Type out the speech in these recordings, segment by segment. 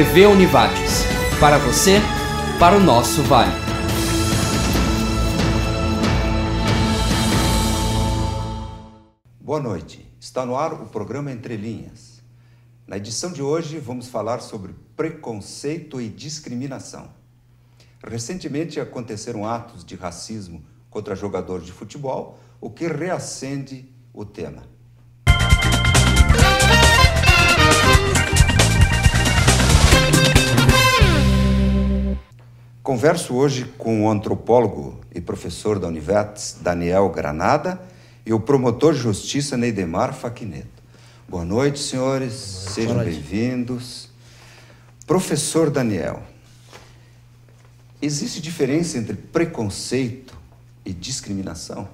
TV Univates. Para você, para o nosso Vale. Boa noite. Está no ar o programa Entre Linhas. Na edição de hoje, vamos falar sobre preconceito e discriminação. Recentemente aconteceram atos de racismo contra jogadores de futebol, o que reacende o tema. Converso hoje com o antropólogo e professor da Univetes, Daniel Granada, e o promotor de justiça, Neidemar Faquineto. Boa noite, senhores. Boa noite. Sejam bem-vindos. Professor Daniel, existe diferença entre preconceito e discriminação?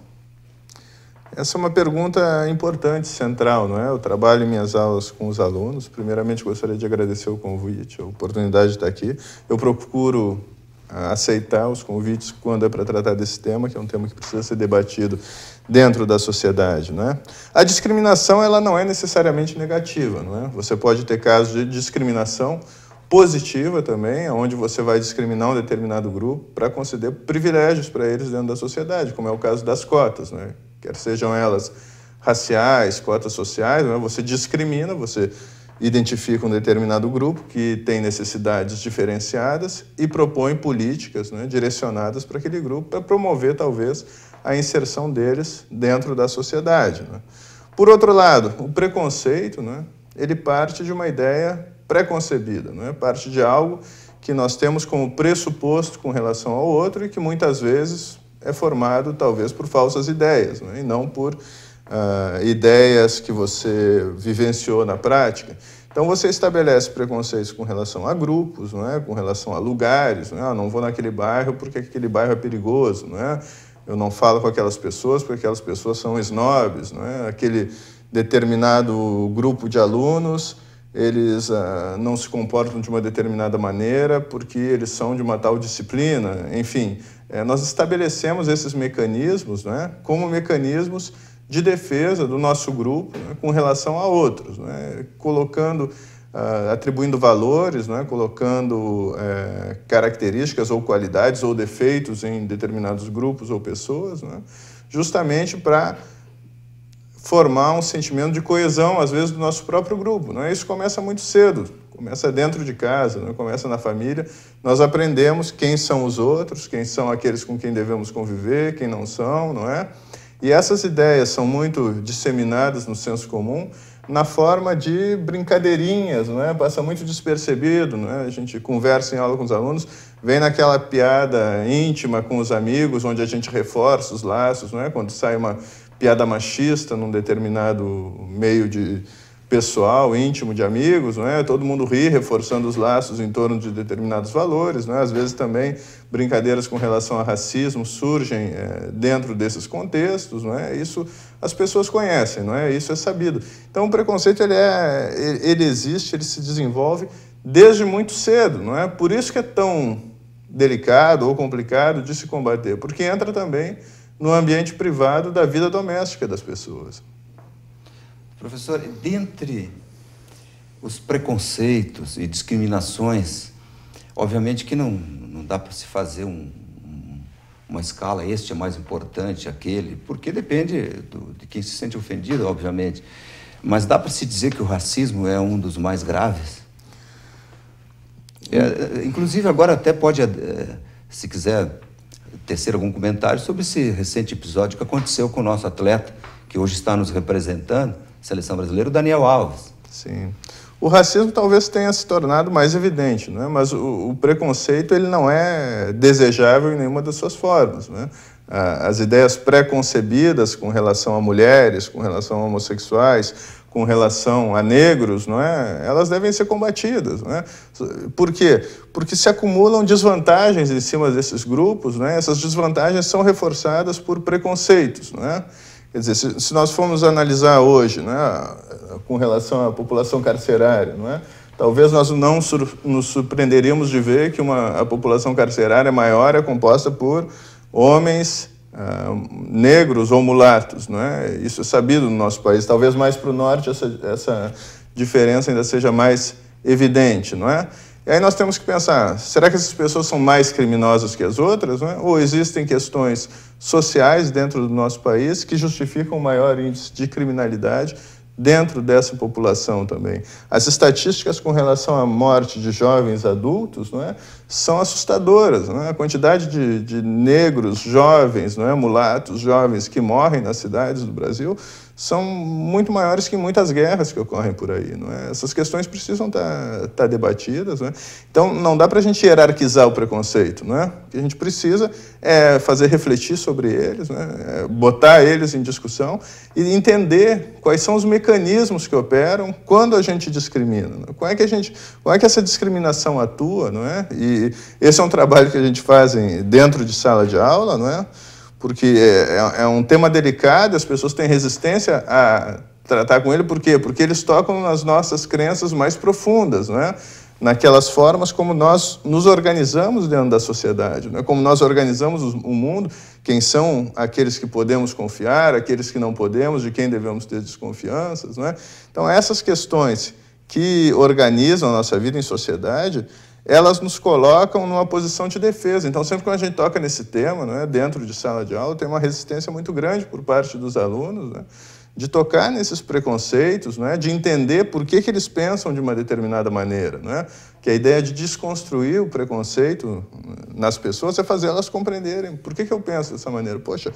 Essa é uma pergunta importante, central, não é? Eu trabalho em minhas aulas com os alunos. Primeiramente, gostaria de agradecer o convite, a oportunidade de estar aqui. Eu procuro aceitar os convites quando é para tratar desse tema, que é um tema que precisa ser debatido dentro da sociedade, não é? A discriminação ela não é necessariamente negativa, não é? Você pode ter casos de discriminação positiva também, onde você vai discriminar um determinado grupo para conceder privilégios para eles dentro da sociedade, como é o caso das cotas, né? quer sejam elas raciais, cotas sociais, né? você discrimina, você identifica um determinado grupo que tem necessidades diferenciadas e propõe políticas né, direcionadas para aquele grupo para promover, talvez, a inserção deles dentro da sociedade. Né? Por outro lado, o preconceito né, ele parte de uma ideia preconcebida, né? parte de algo que nós temos como pressuposto com relação ao outro e que muitas vezes é formado, talvez, por falsas ideias né? e não por uh, ideias que você vivenciou na prática. Então você estabelece preconceitos com relação a grupos, não é? com relação a lugares, não, é? Ah, não vou naquele bairro porque aquele bairro é perigoso, não é? eu não falo com aquelas pessoas porque aquelas pessoas são snobs, não é? aquele determinado grupo de alunos, eles ah, não se comportam de uma determinada maneira porque eles são de uma tal disciplina, enfim. É, nós estabelecemos esses mecanismos é? como mecanismos de defesa do nosso grupo né, com relação a outros, né, colocando, uh, atribuindo valores, né, colocando uh, características ou qualidades ou defeitos em determinados grupos ou pessoas, né, justamente para formar um sentimento de coesão, às vezes, do nosso próprio grupo. Né? Isso começa muito cedo, começa dentro de casa, né? começa na família. Nós aprendemos quem são os outros, quem são aqueles com quem devemos conviver, quem não são, não é? E essas ideias são muito disseminadas no senso comum na forma de brincadeirinhas, não é? passa muito despercebido. Não é? A gente conversa em aula com os alunos, vem naquela piada íntima com os amigos, onde a gente reforça os laços, não é? quando sai uma piada machista num determinado meio de pessoal, íntimo de amigos, não é? Todo mundo ri, reforçando os laços em torno de determinados valores, não é? Às vezes também brincadeiras com relação a racismo surgem é, dentro desses contextos, não é? Isso as pessoas conhecem, não é? Isso é sabido. Então o preconceito ele é, ele existe, ele se desenvolve desde muito cedo, não é? Por isso que é tão delicado ou complicado de se combater, porque entra também no ambiente privado da vida doméstica das pessoas. Professor, dentre os preconceitos e discriminações Obviamente que não, não dá para se fazer um, uma escala, este é mais importante, aquele, porque depende do, de quem se sente ofendido, obviamente. Mas dá para se dizer que o racismo é um dos mais graves? É, é inclusive, agora até pode, é, se quiser, tecer algum comentário sobre esse recente episódio que aconteceu com o nosso atleta, que hoje está nos representando, seleção brasileira, o Daniel Alves. Sim. O racismo talvez tenha se tornado mais evidente, né? mas o, o preconceito ele não é desejável em nenhuma das suas formas. Né? As ideias pré-concebidas com relação a mulheres, com relação a homossexuais, com relação a negros, não é? Elas devem ser combatidas, não é? Por quê? Porque se acumulam desvantagens em cima desses grupos, né? Essas desvantagens são reforçadas por preconceitos, não é? Quer dizer, se, nós formos analisar hoje, né, com relação à população carcerária, não é? Talvez nós não sur nos surpreenderíamos de ver que uma, a população carcerária é maior é composta por homens uh, negros ou mulatos, não é? Isso é sabido no nosso país. Talvez mais para o norte essa, essa diferença ainda seja mais evidente, não é? E aí nós temos que pensar, será que essas pessoas são mais criminosas que as outras? É? Ou existem questões sociais dentro do nosso país que justificam o maior índice de criminalidade dentro dessa população também. As estatísticas com relação à morte de jovens adultos não é, são assustadoras. Não é? A quantidade de, de negros jovens, não é, mulatos jovens que morrem nas cidades do Brasil são muito maiores que muitas guerras que ocorrem por aí. Não é? Essas questões precisam estar, tá, tá debatidas. Não é? Então, não dá para a gente hierarquizar o preconceito. Não é? O que a gente precisa é fazer refletir sobre eles, é? É botar eles em discussão e entender quais são os mecanismos que operam quando a gente discrimina. Não é? Como, é que a gente, como é que essa discriminação atua? Não é? E esse é um trabalho que a gente faz em, dentro de sala de aula. Não é? porque é, é, é, um tema delicado, as pessoas têm resistência a tratar com ele, por quê? Porque eles tocam nas nossas crenças mais profundas, é naquelas formas como nós nos organizamos dentro da sociedade, é como nós organizamos o mundo, quem são aqueles que podemos confiar, aqueles que não podemos, de quem devemos ter desconfianças. é Então, essas questões que organizam a nossa vida em sociedade, elas nos colocam numa posição de defesa. Então, sempre que a gente toca nesse tema, né, dentro de sala de aula, tem uma resistência muito grande por parte dos alunos né, de tocar nesses preconceitos, né, de entender por que, que eles pensam de uma determinada maneira. Né? Que a ideia de desconstruir o preconceito né, nas pessoas é fazer elas compreenderem por que, que eu penso dessa maneira. Poxa,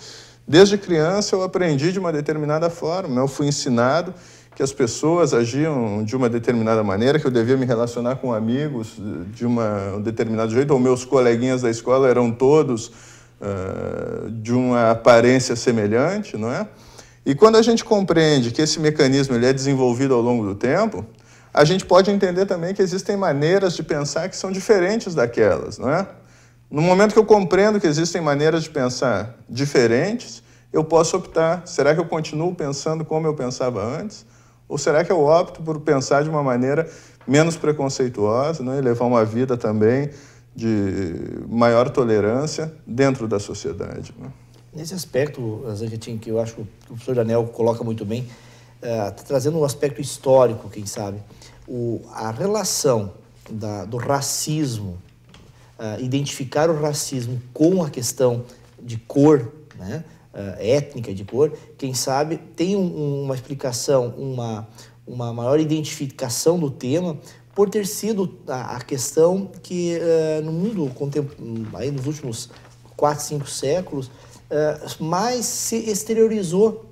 desde criança eu aprendi de uma determinada forma, eu fui ensinado que as pessoas agiam de uma determinada maneira, que eu devia me relacionar com amigos de uma, um determinado jeito, ou meus coleguinhas da escola eram todos uh, de uma aparência semelhante, não é? E quando a gente compreende que esse mecanismo ele é desenvolvido ao longo do tempo, a gente pode entender também que existem maneiras de pensar que são diferentes daquelas, não é? No momento que eu compreendo que existem maneiras de pensar diferentes, eu posso optar, será que eu continuo pensando como eu pensava antes? Ou será que eu opto por pensar de uma maneira menos preconceituosa né, e levar uma vida também de maior tolerância dentro da sociedade? Né? Nesse aspecto, Zangetin, que eu acho que o professor Janel coloca muito bem, uh, trazendo um aspecto histórico, quem sabe. O, a relação da, do racismo, uh, identificar o racismo com a questão de cor, né? uh, étnica, de cor, quem sabe tem um, uma explicação, uma, uma maior identificação do tema por ter sido a, a questão que uh, no mundo aí nos últimos quatro, cinco séculos uh, mais se exteriorizou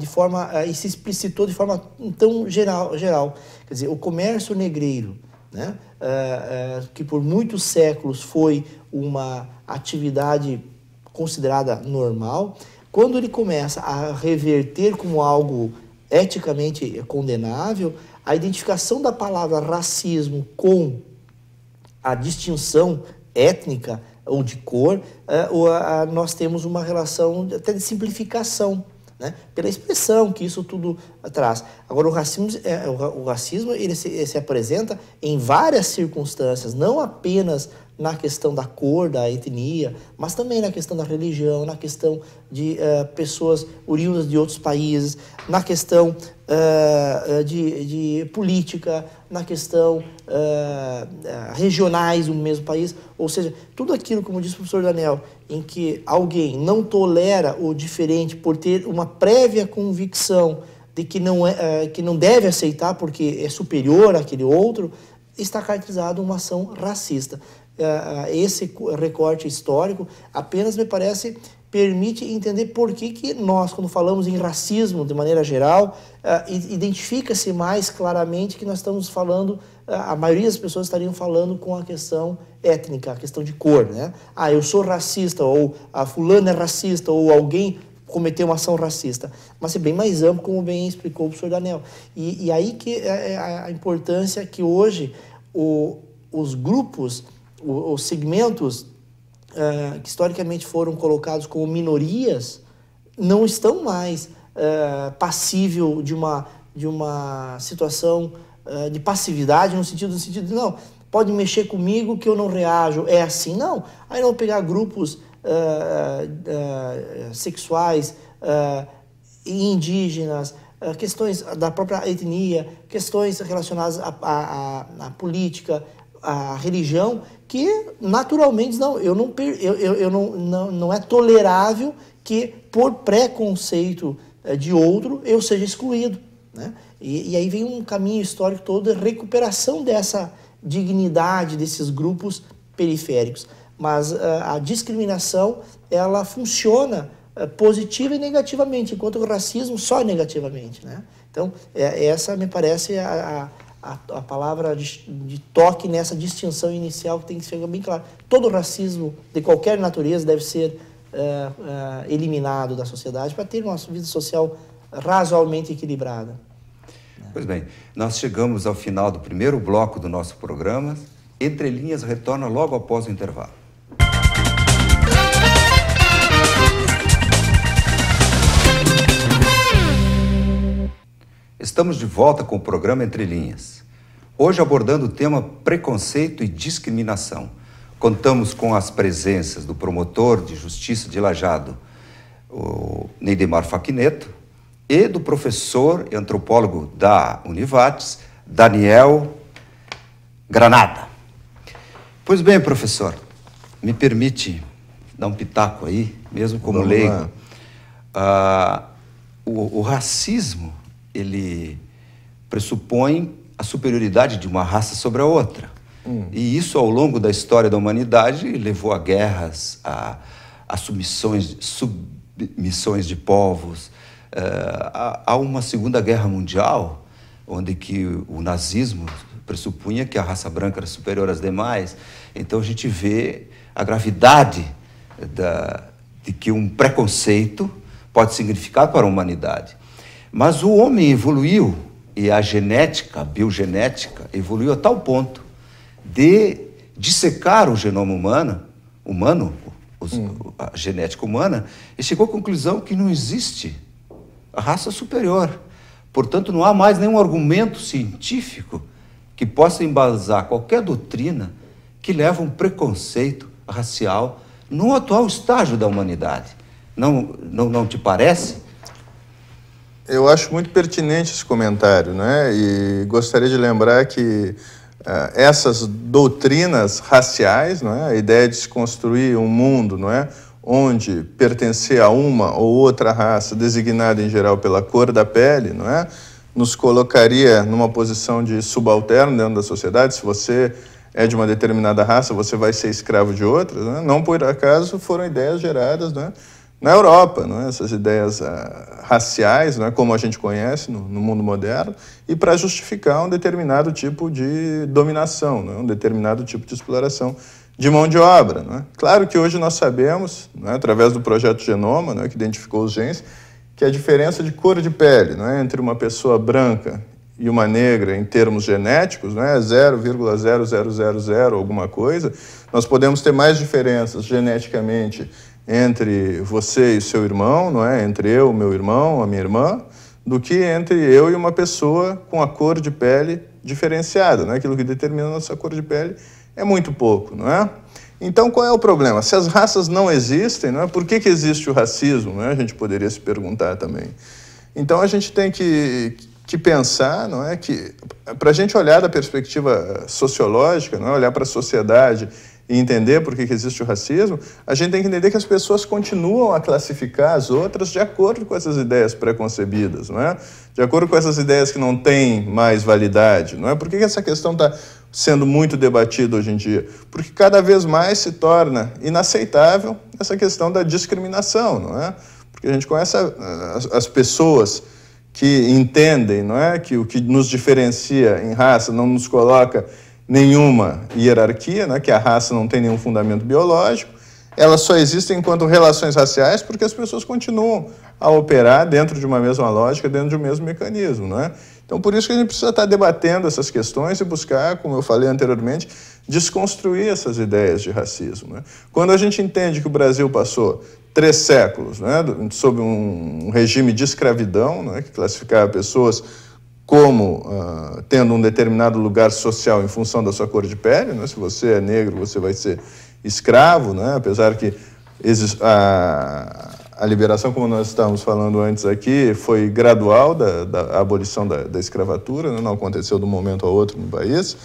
de forma e se explicitou de forma tão geral, geral. Quer dizer, o comércio negreiro, né, que por muitos séculos foi uma atividade considerada normal, quando ele começa a reverter como algo eticamente condenável, a identificação da palavra racismo com a distinção étnica ou de cor, é, nós temos uma relação até de simplificação né? pela expressão que isso tudo traz. Agora, o racismo, é, o racismo ele se, ele se apresenta em várias circunstâncias, não apenas na questão da cor, da etnia, mas também na questão da religião, na questão de uh, pessoas oriundas de outros países, na questão uh, de, de, política, na questão uh, regionais do mesmo país. Ou seja, tudo aquilo, como disse o professor Daniel, em que alguém não tolera o diferente por ter uma prévia convicção de que não, é, que não deve aceitar porque é superior àquele outro, está caracterizado uma ação racista esse recorte histórico apenas me parece permite entender por que, que nós, quando falamos em racismo de maneira geral, identifica-se mais claramente que nós estamos falando, a maioria das pessoas estariam falando com a questão étnica, a questão de cor, né? Ah, eu sou racista, ou a ah, fulana é racista, ou alguém cometeu uma ação racista. Mas é bem mais amplo, como bem explicou o professor Daniel. E, e aí que é, é a importância que hoje o, os grupos os segmentos uh, que historicamente foram colocados como minorias não estão mais uh, passível de uma, de uma situação uh, de passividade no sentido, no sentido de não, pode mexer comigo que eu não reajo, é assim, não. Aí não pegar grupos sexuais, indígenas, questões da própria etnia, questões relacionadas à política, à religião, que naturalmente não, eu não, eu, eu, não, não, não é tolerável que por preconceito eh, de outro eu seja excluído. Né? E, e aí vem um caminho histórico todo de recuperação dessa dignidade desses grupos periféricos. Mas a, eh, a discriminação ela funciona eh, positiva e negativamente, enquanto o racismo só é negativamente. Né? Então, é, essa me parece a, a a, a palavra de, de, toque nessa distinção inicial que tem que ser bem clara. Todo racismo de qualquer natureza deve ser uh, uh, eliminado da sociedade para ter uma vida social razoavelmente equilibrada. Pois bem, nós chegamos ao final do primeiro bloco do nosso programa. Entre Linhas retorna logo após o intervalo. Estamos de volta com o programa Entre Linhas. Hoje abordando o tema preconceito e discriminação. Contamos com as presenças do promotor de justiça de Lajado, o Neidemar Faquineto, e do professor e antropólogo da Univates, Daniel Granada. Pois bem, professor, me permite dar um pitaco aí, mesmo como Vamos leigo. Ah, o, o racismo ele pressupõe a superioridade de uma raça sobre a outra. Hum. E isso, ao longo da história da humanidade, levou a guerras, a, a submissões, submissões de povos, uh, a, a, uma Segunda Guerra Mundial, onde que o nazismo pressupunha que a raça branca era superior às demais. Então a gente vê a gravidade da, de que um preconceito pode significar para a humanidade. Mas o homem evoluiu e a genética, a biogenética, evoluiu a tal ponto de dissecar o genoma humano, humano os, hum. a genética humana, e chegou à conclusão que não existe a raça superior. Portanto, não há mais nenhum argumento científico que possa embasar qualquer doutrina que leva um preconceito racial no atual estágio da humanidade. Não, não, não te parece? Eu acho muito pertinente esse comentário, né? E gostaria de lembrar que uh, essas doutrinas raciais, não é? a ideia de se construir um mundo, não é? onde pertencer a uma ou outra raça designada em geral pela cor da pele, não é? nos colocaria numa posição de subalterno dentro da sociedade. Se você é de uma determinada raça, você vai ser escravo de outras. Né? Não por acaso foram ideias geradas né? na Europa, não é? essas ideias ah, raciais, não é? como a gente conhece no, no mundo moderno, e para justificar um determinado tipo de dominação, não é? um determinado tipo de exploração de mão de obra. Não é? Claro que hoje nós sabemos, não é? através do projeto Genoma, não é? que identificou os genes, que a diferença de cor de pele não é? entre uma pessoa branca e uma negra em termos genéticos, é 0,0000 alguma coisa, nós podemos ter mais diferenças geneticamente entre você e seu irmão, não é? Entre eu, meu irmão, a minha irmã, do que entre eu e uma pessoa com a cor de pele diferenciada, é? Aquilo que determina a nossa cor de pele é muito pouco, não é? Então, qual é o problema? Se as raças não existem, não é? por que, que existe o racismo? Não é? A gente poderia se perguntar também. Então, a gente tem que, que pensar, não é? Que para a gente olhar da perspectiva sociológica, não é? olhar para a sociedade e entender por que existe o racismo, a gente tem que entender que as pessoas continuam a classificar as outras de acordo com essas ideias preconcebidas, não é? De acordo com essas ideias que não têm mais validade, não é? Por que essa questão está sendo muito debatida hoje em dia? Porque cada vez mais se torna inaceitável essa questão da discriminação, não é? Porque a gente conhece ah, as pessoas que entendem, não é, que o que nos diferencia em raça não nos coloca nenhuma hierarquia, né, que a raça não tem nenhum fundamento biológico, elas só existem enquanto relações raciais porque as pessoas continuam a operar dentro de uma mesma lógica, dentro de um mesmo mecanismo. Né? Então, por isso que a gente precisa estar debatendo essas questões e buscar, como eu falei anteriormente, desconstruir essas ideias de racismo. Né? Quando a gente entende que o Brasil passou três séculos né, sob um regime de escravidão, né, que classificava pessoas como uh, tendo um determinado lugar social em função da sua cor de pele. Né? Se você é negro, você vai ser escravo, né? apesar que a, a liberação, como nós estávamos falando antes aqui, foi gradual da, da abolição da, da escravatura, né? não aconteceu de um momento ao outro no país.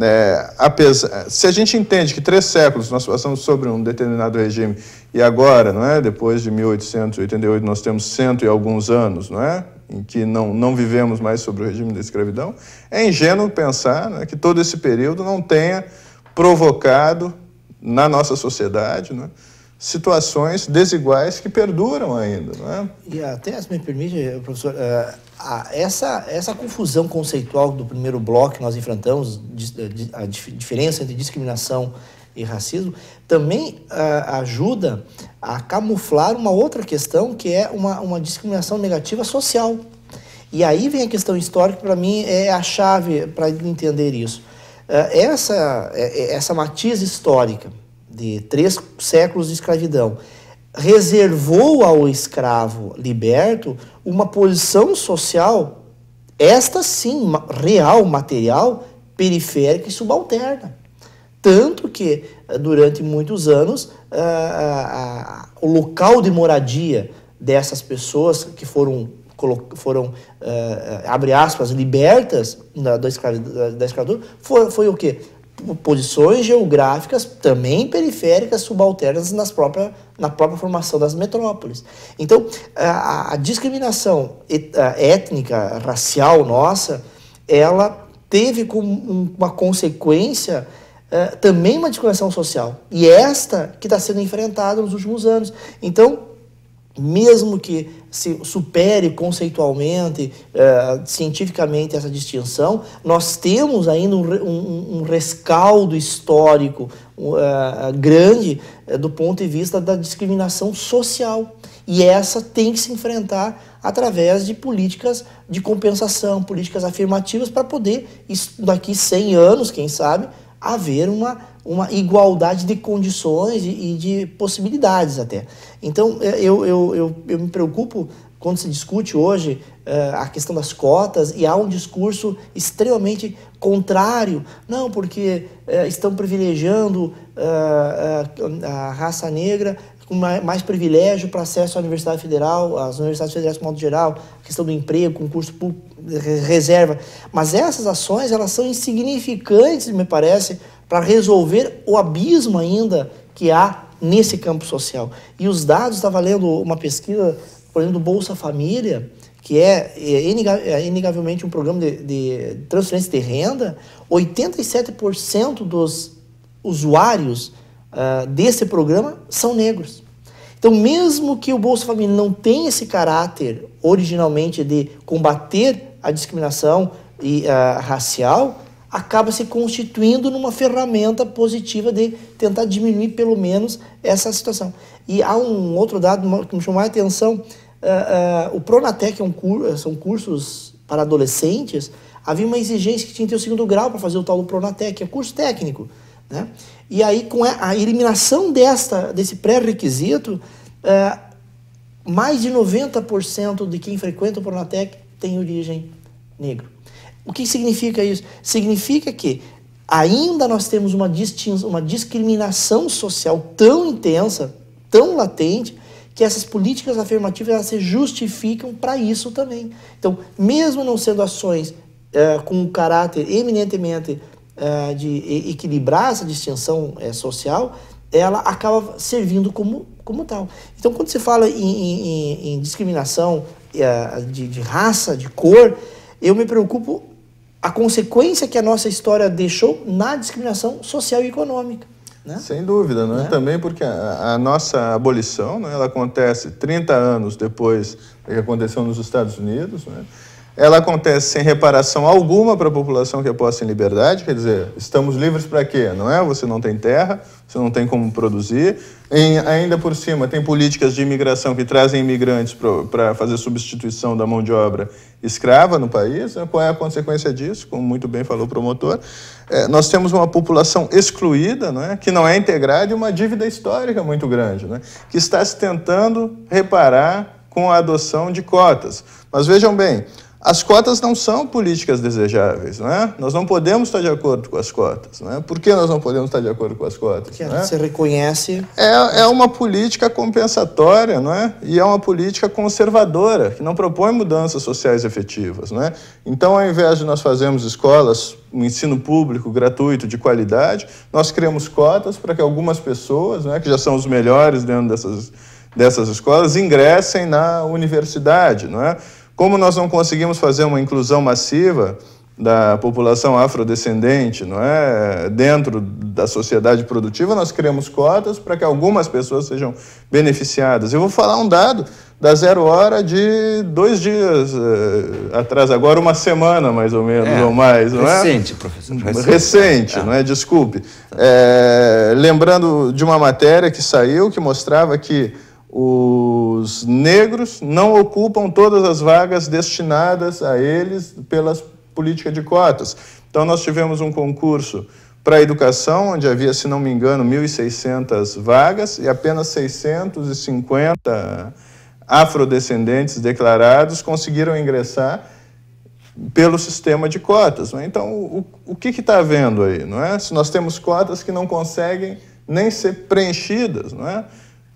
É, apesar, se a gente entende que três séculos nós passamos sobre um determinado regime e agora, não é, depois de 1888, nós temos cento e alguns anos, não é, em que não, não vivemos mais sobre o regime da escravidão, é ingênuo pensar né, que todo esse período não tenha provocado na nossa sociedade né, situações desiguais que perduram ainda. Né? E até, se me permite, professor, eh, essa, essa confusão conceitual do primeiro bloco que nós enfrentamos, eh, a diferença entre discriminação e racismo, também ah, ajuda a camuflar uma outra questão que é uma, uma discriminação negativa social. E aí vem a questão histórica, para mim é a chave para entender isso. Ah, essa, é, é, essa matiz histórica de três séculos de escravidão reservou ao escravo liberto uma posição social, esta sim, real, material, periférica e subalterna. Tanto que, eh, durante muitos anos, a, eh, a, eh, a, o local de moradia dessas pessoas que foram, foram uh, abre aspas, libertas da, da, escravidão foi, foi o quê? Posições geográficas também periféricas, subalternas nas própria, na própria formação das metrópoles. Então, a, a discriminação étnica, racial nossa, ela teve como uma consequência é, também uma discriminação social. E esta que está sendo enfrentada nos últimos anos. Então, mesmo que se supere conceitualmente, uh, cientificamente essa distinção, nós temos ainda um, um, um rescaldo histórico uh, grande uh, do ponto de vista da discriminação social. E essa tem que se enfrentar através de políticas de compensação, políticas afirmativas, para poder, daqui 100 anos, quem sabe, haver uma, uma igualdade de condições e, e de possibilidades até. Então, é, eu, eu, eu, eu, me preocupo quando se discute hoje uh, a questão das cotas e há um discurso extremamente contrário. Não, porque uh, estão privilegiando uh, a raça negra com mais privilégio para acesso à Universidade Federal, às universidades federais de modo geral, a questão do emprego, concurso público, reserva. Mas essas ações, elas são insignificantes, me parece, para resolver o abismo ainda que há nesse campo social. E os dados, estava lendo uma pesquisa, por exemplo, do Bolsa Família, que é, é, é inegavelmente um programa de, de transferência de renda, 87% dos usuários uh, desse programa são negros. Então, mesmo que o Bolsa Família não tenha esse caráter originalmente de combater a discriminação e, uh, racial, acaba se constituindo numa ferramenta positiva de tentar diminuir pelo menos essa situação. E há um outro dado que me chamou a atenção: uh, uh, o Pronatec é um cur são cursos para adolescentes. Havia uma exigência que tinha que ter o segundo grau para fazer o tal do Pronatec, é curso técnico. Né? E aí, com a eliminação desta, desse pré-requisito, é, mais de 90% de quem frequenta o Pronatec tem origem negra. O que significa isso? Significa que ainda nós temos uma, uma discriminação social tão intensa, tão latente, que essas políticas afirmativas elas se justificam para isso também. Então, mesmo não sendo ações é, com um caráter eminentemente é, de equilibrar essa distinção é, social, ela acaba servindo como, como tal. Então, quando se fala em, em, em discriminação é, de, de raça, de cor, eu me preocupo a consequência que a nossa história deixou na discriminação social e econômica. Né? Sem dúvida, né? né? Também porque a, a, nossa abolição, né, ela acontece 30 anos depois que aconteceu nos Estados Unidos, né? ela acontece sem reparação alguma para a população que é posta em liberdade, quer dizer, estamos livres para quê? Não é? Você não tem terra, você não tem como produzir. Em, ainda por cima, tem políticas de imigração que trazem imigrantes para fazer substituição da mão de obra escrava no país. Né? Qual é a consequência disso? Como muito bem falou o promotor, é, nós temos uma população excluída, é, que não é integrada, e uma dívida histórica muito grande, é, que está se tentando reparar com a adoção de cotas. Mas vejam bem, as cotas não são políticas desejáveis, é? Nós não podemos estar de acordo com as cotas, né? Por que nós não podemos estar de acordo com as cotas? Porque né? se reconhece. É, é uma política compensatória, não é? E é uma política conservadora que não propõe mudanças sociais efetivas, é? Então, ao invés de nós fazermos escolas, um ensino público gratuito de qualidade, nós criamos cotas para que algumas pessoas, é? que já são os melhores dentro dessas dessas escolas, ingressem na universidade, não é? Como nós não conseguimos fazer uma inclusão massiva da população afrodescendente, não é, dentro da sociedade produtiva, nós criamos cotas para que algumas pessoas sejam beneficiadas. Eu vou falar um dado da zero hora de dois dias uh, atrás, agora uma semana mais ou menos, é, ou mais, não recente, é? Recente, professor. Recente, é. não é? Desculpe. É, lembrando de uma matéria que saiu que mostrava que os negros não ocupam todas as vagas destinadas a eles pelas políticas de cotas. Então, nós tivemos um concurso para a educação, onde havia, se não me engano, 1.600 vagas e apenas 650 afrodescendentes declarados conseguiram ingressar pelo sistema de cotas. É? Então, o, o que está havendo aí? Não é? Se nós temos cotas que não conseguem nem ser preenchidas, não é?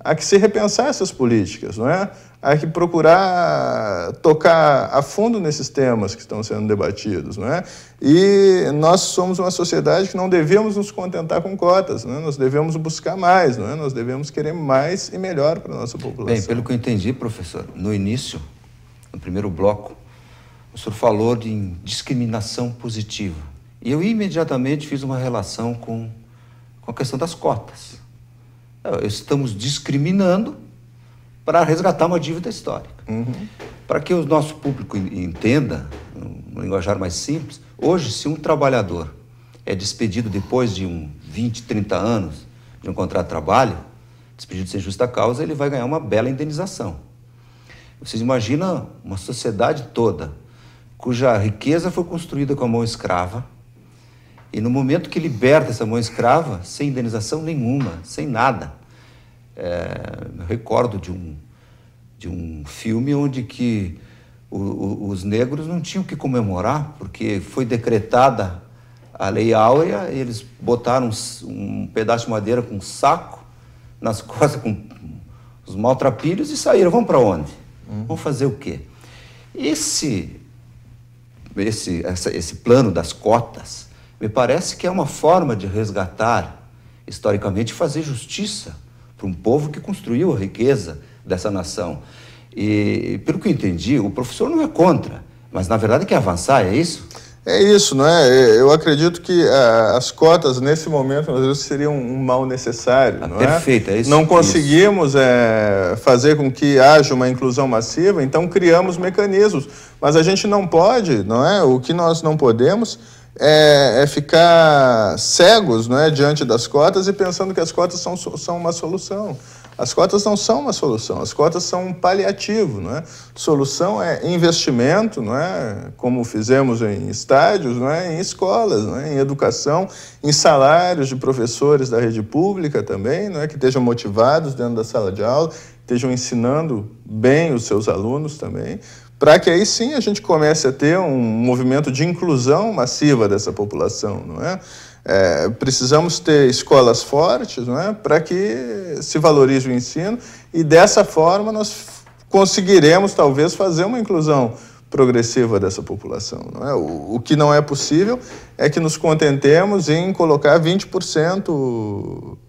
Há que se repensar essas políticas, não é? Há que procurar tocar a fundo nesses temas que estão sendo debatidos, não é? E nós somos uma sociedade que não devemos nos contentar com cotas, não é? nós devemos buscar mais, não é? nós devemos querer mais e melhor para a nossa população. Bem, pelo que eu entendi, professor, no início, no primeiro bloco, o senhor falou de discriminação positiva. E eu imediatamente fiz uma relação com, com a questão das cotas. Estamos discriminando para resgatar uma dívida histórica. Uhum. Para que o nosso público entenda, no linguajar mais simples, hoje, se um trabalhador é despedido depois de um 20, 30 anos de um contrato de trabalho, despedido sem justa causa, ele vai ganhar uma bela indenização. Vocês imaginam uma sociedade toda cuja riqueza foi construída com a mão escrava, e no momento que liberta essa mão escrava, sem indenização nenhuma, sem nada. É, eu recordo de um, de um filme onde que o, o, os negros não tinham que comemorar, porque foi decretada a Lei Áurea, e eles botaram um, um pedaço de madeira com um saco nas costas, com os maltrapilhos, e saíram. Vão para onde? Uhum. Vão fazer o quê? Esse, esse, essa, esse plano das cotas me parece que é uma forma de resgatar, historicamente, fazer justiça para um povo que construiu a riqueza dessa nação. E, pelo que eu entendi, o professor não é contra, mas na verdade quer avançar, é isso? É isso, não é? Eu acredito que uh, as cotas nesse momento às vezes seriam um mal necessário, ah, não é? perfeito, é? é isso. Não conseguimos isso. É, fazer com que haja uma inclusão massiva, então criamos mecanismos, mas a gente não pode, não é? O que nós não podemos é, é, ficar cegos é, diante das cotas e pensando que as cotas são, são uma solução. As cotas não são uma solução, as cotas são um paliativo. Não é? Solução é investimento, não é? como fizemos em estádios, não é? em escolas, não é? em educação, em salários de professores da rede pública também, não é? que estejam motivados dentro da sala de aula, estejam ensinando bem os seus alunos também, para que aí sim a gente comece a ter um movimento de inclusão massiva dessa população, não é? é precisamos ter escolas fortes, não é, para que se valorize o ensino e dessa forma nós conseguiremos talvez fazer uma inclusão progressiva dessa população. Não é? o, o que não é possível é que nos contentemos em colocar 20%,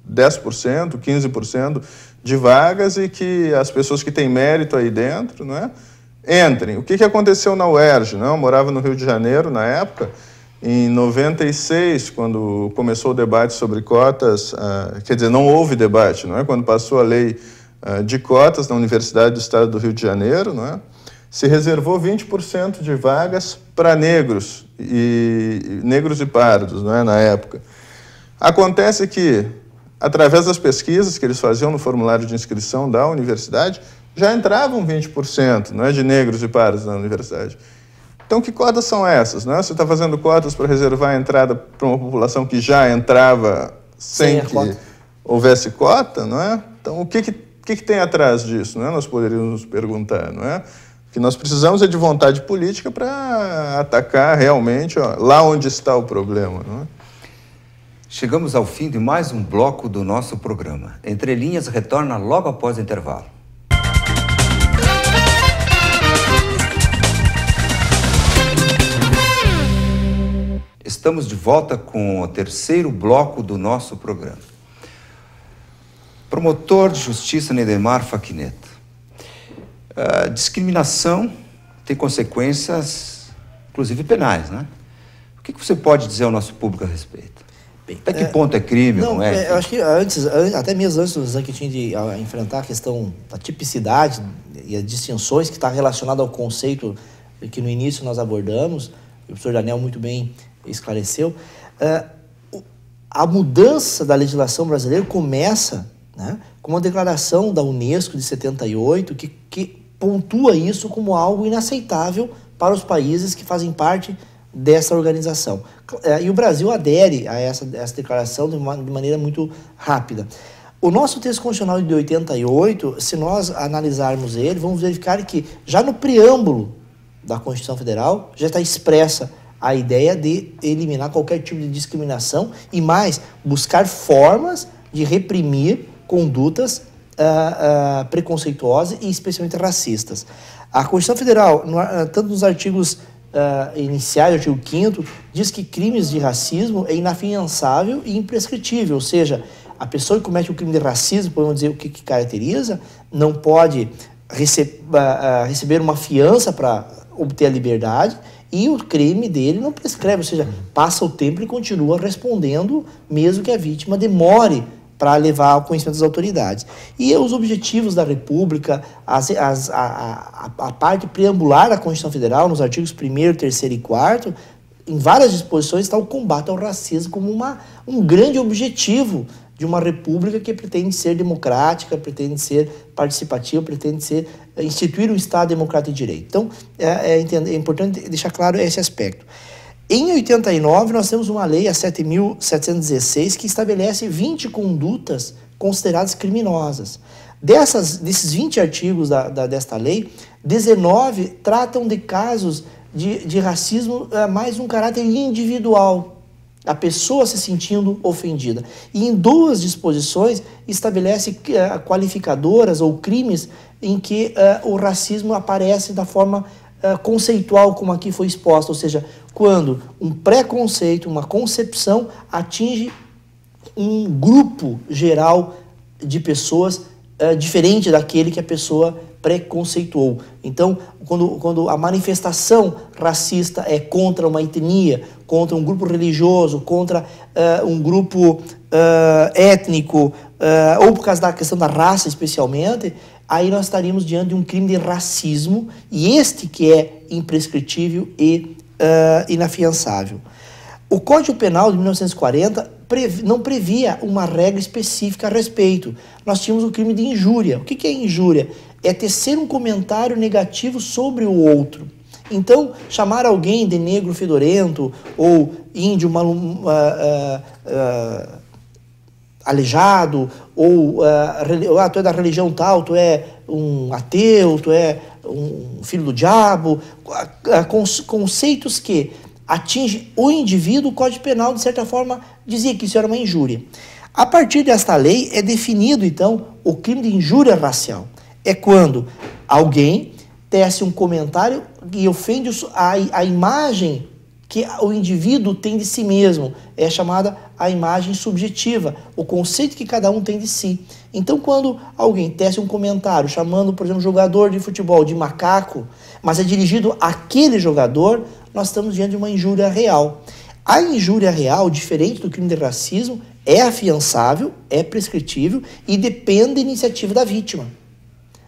10%, 15% de vagas e que as pessoas que têm mérito aí dentro, né, entrem. O que, que aconteceu na UERJ? Não? Né? Eu morava no Rio de Janeiro na época, em 96, quando começou o debate sobre cotas, uh, quer dizer, não houve debate, não é? Quando passou a lei uh, de cotas na Universidade do Estado do Rio de Janeiro, não é? Se reservou 20% de vagas para negros e negros e pardos, não é? Na época. Acontece que através das pesquisas que eles faziam no formulário de inscrição da universidade, já entravam 20% não é, de negros e pares na universidade. Então, que cotas são essas? Né? Você está fazendo cotas para reservar a entrada para uma população que já entrava sem, sem que cota. houvesse cota, não é? Então, o que, que, que, que tem atrás disso? Não é? Nós poderíamos nos perguntar, não é? O que nós precisamos é de vontade política para atacar realmente ó, lá onde está o problema, não é? Chegamos ao fim de mais um bloco do nosso programa. Entre Linhas retorna logo após o intervalo. Estamos de volta com o terceiro bloco do nosso programa. Promotor de Justiça Nedemar Faquineta. A discriminação tem consequências, inclusive penais, né? O que você pode dizer ao nosso público a respeito? Até que ponto é crime, não, não é? é eu acho que antes, até mesmo antes do tinha de enfrentar a questão da tipicidade e as distinções que está relacionada ao conceito que no início nós abordamos, o professor Daniel muito bem esclareceu, é, a mudança da legislação brasileira começa né, com uma declaração da Unesco de 78 que, que pontua isso como algo inaceitável para os países que fazem parte dessa organização. É, e o Brasil adere a essa, essa declaração de, uma, de maneira muito rápida. O nosso texto constitucional de 88, se nós analisarmos ele, vamos verificar que já no preâmbulo da Constituição Federal já está expressa a ideia de eliminar qualquer tipo de discriminação e mais buscar formas de reprimir condutas uh, uh, preconceituosas e especialmente racistas. A Constituição Federal, no, ah, tanto nos artigos uh, iniciais, artigo 5 diz que crimes de racismo é inafiançável e imprescritível, ou seja, a pessoa que comete o um crime de racismo, podemos dizer o que, que caracteriza, não pode uh, uh, receber uma fiança para obter a liberdade e o crime dele não prescreve, ou seja, passa o tempo e continua respondendo, mesmo que a vítima demore para levar ao conhecimento das autoridades. E os objetivos da República, as, as, a, a, a, parte preambular da Constituição Federal, nos artigos 1, 3 e 4, em várias disposições, está o combate ao racismo como uma, um grande objetivo de uma república que pretende ser democrática, pretende ser participativa, pretende ser eh, instituir um Estado democrático e de direito. Então, é, é, é importante deixar claro esse aspecto. Em 89, nós temos uma lei, a 7.716, que estabelece 20 condutas consideradas criminosas. Dessas, desses 20 artigos da, da, desta lei, 19 tratam de casos de, de racismo eh, mais um caráter individual, a pessoa se sentindo ofendida. E em duas disposições estabelece eh, qualificadoras ou crimes em que eh, o racismo aparece da forma eh, conceitual como aqui foi exposta, ou seja, quando um preconceito, uma concepção atinge um grupo geral de pessoas uh, diferente daquele que a pessoa preconceituou. Então, quando, quando a manifestação racista é contra uma etnia, contra um grupo religioso, contra uh, um grupo uh, étnico, uh, ou por causa da questão da raça especialmente, aí nós estaríamos diante de um crime de racismo, e este que é imprescritível e uh, inafiançável. O Código Penal de 1940 previ, não previa uma regra específica a respeito. Nós tínhamos o crime de injúria. O que, que é injúria? É tecer um comentário negativo sobre o outro. Então, chamar alguém de negro fedorento ou índio malu, uh, ah, uh, ah, aleijado, ou uh, ah, tu é da religião tal, tu é um ateu, tu é um filho do diabo, ah, ah, conceitos que atingem o indivíduo, o Código Penal, de certa forma, dizia que isso era uma injúria. A partir desta lei é definido, então, o crime de injúria racial. É quando alguém tece um comentário e ofende a, a imagem que o indivíduo tem de si mesmo. É chamada a imagem subjetiva, o conceito que cada um tem de si. Então, quando alguém tece um comentário chamando, por exemplo, jogador de futebol de macaco, mas é dirigido àquele jogador, nós estamos diante de uma injúria real. A injúria real, diferente do crime de racismo, é afiançável, é prescritível e depende da iniciativa da vítima.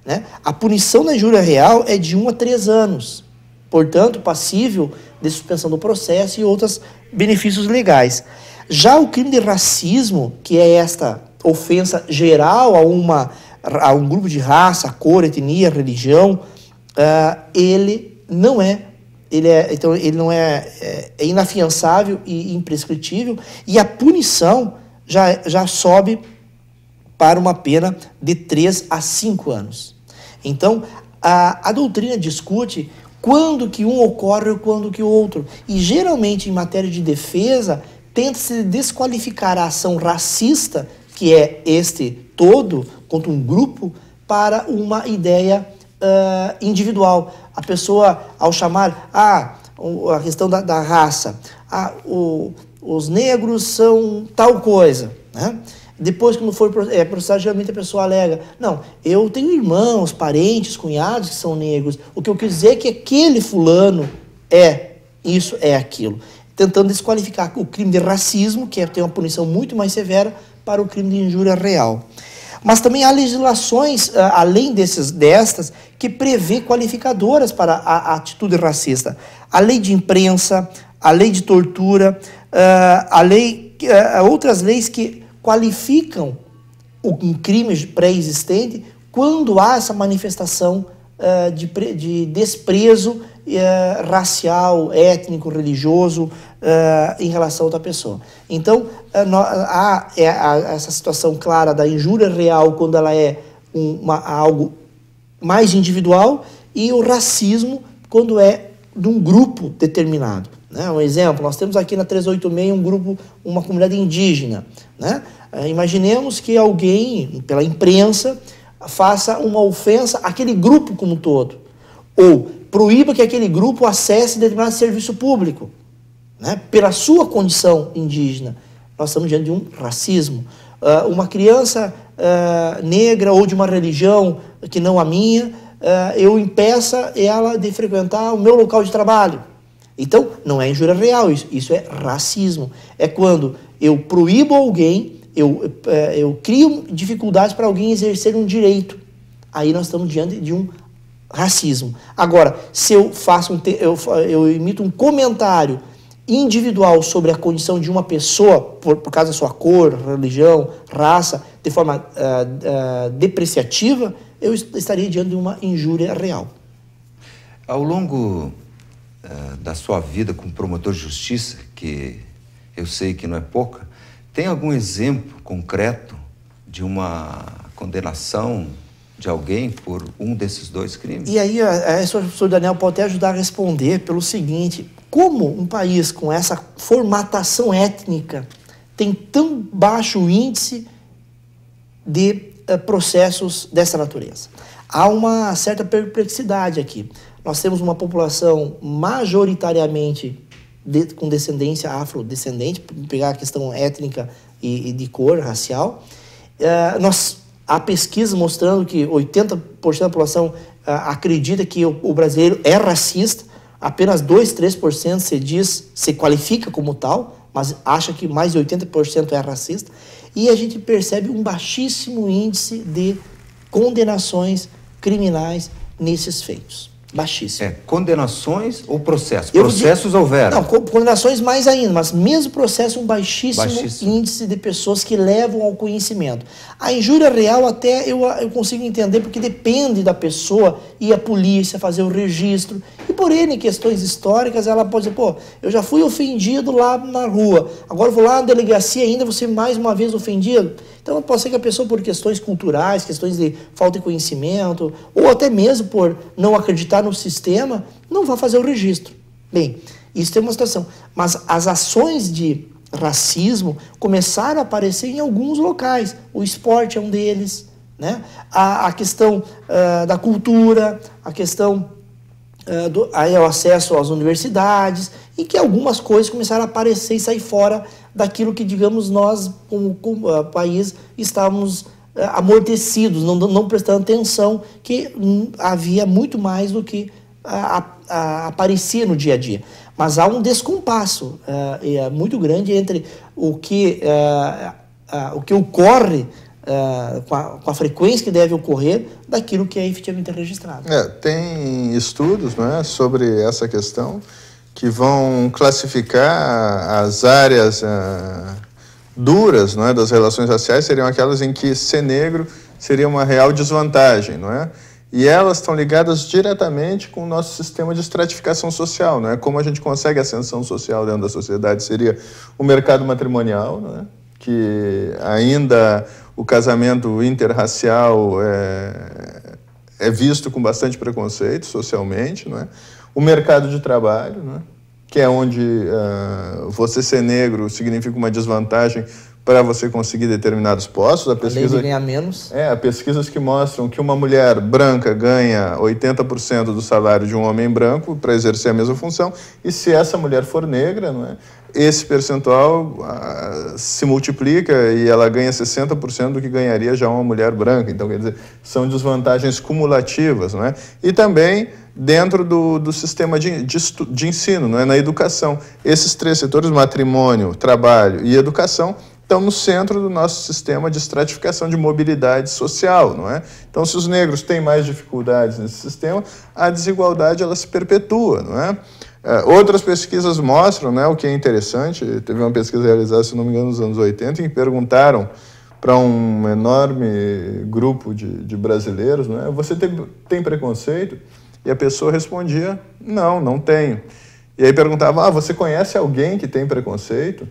Né? A punição da injúria real é de 1 um a 3 anos portanto, passível de suspensão do processo e outros benefícios legais. Já o crime de racismo, que é esta ofensa geral a, uma, a um grupo de raça, cor, etnia, religião, uh, ele não é ele é, então ele não é, é, é, inafiançável e imprescritível e a punição já, já sobe para uma pena de 3 a 5 anos. Então, a, a doutrina discute quando que um ocorre ou quando que o outro. E geralmente em matéria de defesa, tenta-se desqualificar a ação racista, que é este todo, contra um grupo, para uma ideia uh, individual. A pessoa, ao chamar ah, a questão da, da raça, ah, o, os negros são tal coisa, né? Depois, quando for é, processado, geralmente a pessoa alega: não, eu tenho irmãos, parentes, cunhados que são negros. O que eu quis dizer é que aquele fulano é isso, é aquilo. Tentando desqualificar o crime de racismo, que é, tem uma punição muito mais severa, para o crime de injúria real. Mas também há legislações, ah, além desses, destas, que prevê qualificadoras para a, a atitude racista. A lei de imprensa, a lei de tortura, ah, a lei, ah, outras leis que qualificam um crime pré-existente quando há essa manifestação uh, de, de, desprezo uh, racial, étnico, religioso uh, em relação a outra pessoa. Então, há, é, há, essa situação clara da injúria real quando ela é uma, algo mais individual e o racismo quando é de um grupo determinado. Né? Um exemplo, nós temos aqui na 386 um grupo, uma comunidade indígena. Né? Eh, imaginemos que alguém, pela imprensa, faça uma ofensa àquele grupo como um todo, ou proíba que aquele grupo acesse determinado serviço público, né? pela sua condição indígena. Nós estamos diante de um racismo. Uh, uma criança uh, negra ou de uma religião que não a minha, uh, eu impeça ela de frequentar o meu local de trabalho então, não é injúria real, isso, isso é racismo. É quando eu proíbo alguém, eu, é, eu crio dificuldades para alguém exercer um direito. Aí nós estamos diante de um racismo. Agora, se eu faço um eu, eu emito um comentário individual sobre a condição de uma pessoa por, por causa da sua cor, religião, raça, de forma uh, uh, depreciativa, eu estaria diante de uma injúria real. Ao longo eh, da sua vida como promotor de justiça, que eu sei que não é pouca, tem algum exemplo concreto de uma condenação de alguém por um desses dois crimes? E aí, essa eh, eh, professor Daniel pode até ajudar a responder pelo seguinte: como um país com essa formatação étnica tem tão baixo índice de uh, processos dessa natureza? Há uma certa perplexidade aqui. Nós temos uma população majoritariamente de, com descendência afrodescendente, pegar a questão étnica e, e de cor racial. Uh, nós, há pesquisas mostrando que 80% da população uh, acredita que o, o, brasileiro é racista, apenas 2, 3% se diz, se qualifica como tal, mas acha que mais de 80% é racista. E a gente percebe um baixíssimo índice de condenações criminais nesses feitos. Baixíssimo. É, condenações ou processos? processos ou houveram? Não, condenações mais ainda, mas mesmo processo, um baixíssimo, baixíssimo, índice de pessoas que levam ao conhecimento. A injúria real até eu, eu consigo entender, porque depende da pessoa ir à polícia fazer o registro. E por ele, questões históricas, ela pode dizer, pô, eu já fui ofendido lá na rua, agora vou lá na delegacia ainda, você mais uma vez ofendido. Então, pode ser que a pessoa, por questões culturais, questões de falta de conhecimento, ou até mesmo por não acreditar no sistema, não vá fazer o registro. Bem, isso tem uma situação. Mas as ações de racismo começaram a aparecer em alguns locais. O esporte é um deles, né? a, a questão uh, da cultura, a questão uh, do, aí, é o acesso às universidades e que algumas coisas começaram a aparecer e sair fora daquilo que, digamos, nós, como, como ah, país, estávamos ah, amortecidos, não, não prestando atenção, que hum, havia muito mais do que ah, aparecia no dia a dia. Mas há um descompasso uh, muito grande entre o que, uh, uh, o que ocorre com a, com, a, frequência que deve ocorrer daquilo que é efetivamente registrado. É, tem estudos é, sobre essa questão que vão classificar as áreas ah, duras não é, das relações raciais, seriam aquelas em que ser negro seria uma real desvantagem, não é? E elas estão ligadas diretamente com o nosso sistema de estratificação social, não é? Como a gente consegue ascensão social dentro da sociedade seria o mercado matrimonial, não é? que ainda o casamento interracial é, é visto com bastante preconceito socialmente, não é? o mercado de trabalho, é? que é onde uh, você ser negro significa uma desvantagem para você conseguir determinados postos. A pesquisa a ganha menos. É, pesquisas que mostram que uma mulher branca ganha 80% do salário de um homem branco para exercer a mesma função, e se essa mulher for negra, não é? esse percentual ah, se multiplica e ela ganha 60% do que ganharia já uma mulher branca. Então, quer dizer, são desvantagens cumulativas. Não é? E também dentro do, do sistema de, de, de ensino, não é? na educação. Esses três setores, matrimônio, trabalho e educação, estão no centro do nosso sistema de estratificação de mobilidade social, não é? Então, se os negros têm mais dificuldades nesse sistema, a desigualdade ela se perpetua, não é? É, outras pesquisas mostram, né, o que é interessante, teve uma pesquisa realizada, se não me engano, nos anos 80, em que perguntaram para um enorme grupo de, de brasileiros, né, você tem, tem preconceito? E a pessoa respondia, não, não tenho. E aí perguntava, ah, você conhece alguém que tem preconceito?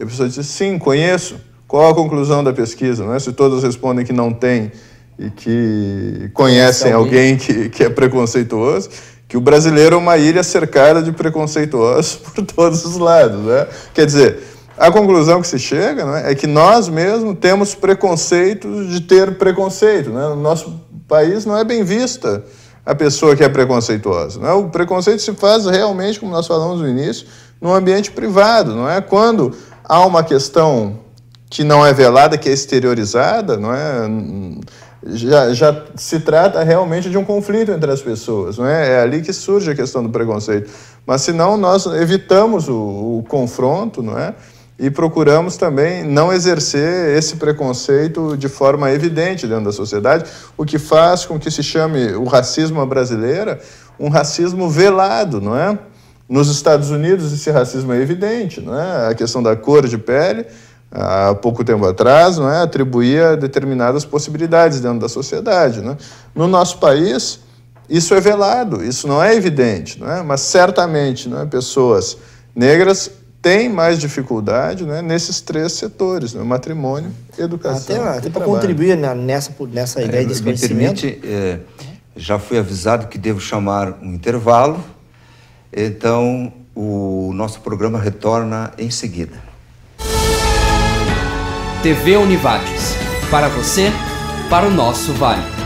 E a pessoa dizia, sim, conheço. Qual a conclusão da pesquisa? Né? Se todos respondem que não tem e que conhecem alguém, alguém que, que é preconceituoso, que o brasileiro é uma ilha cercada de preconceituosos por todos os lados. Né? Quer dizer, a conclusão que se chega né, é que nós mesmos temos preconceitos de ter preconceito. Né? No nosso país não é bem vista a pessoa que é preconceituosa. Né? O preconceito se faz realmente, como nós falamos no início, no ambiente privado. Não é quando há uma questão que não é velada, que é exteriorizada, não é já, já se trata realmente de um conflito entre as pessoas, não é? É ali que surge a questão do preconceito. Mas senão nós evitamos o, o confronto, não é? E procuramos também não exercer esse preconceito de forma evidente dentro da sociedade, o que faz com que se chame o racismo brasileira um racismo velado, não é? Nos Estados Unidos esse racismo é evidente, não é? A questão da cor de pele há pouco tempo atrás, não é? atribuía determinadas possibilidades dentro da sociedade. Né? No nosso país, isso é velado, isso não é evidente, não é? mas certamente não é? pessoas negras têm mais dificuldade é, nesses três setores, né? matrimônio, educação Até, até para contribuir nessa, nessa é, ideia de desconhecimento. Me permite, é, já fui avisado que devo chamar um intervalo, então o nosso programa retorna em seguida. TV Univates. Para você, para o nosso Vale.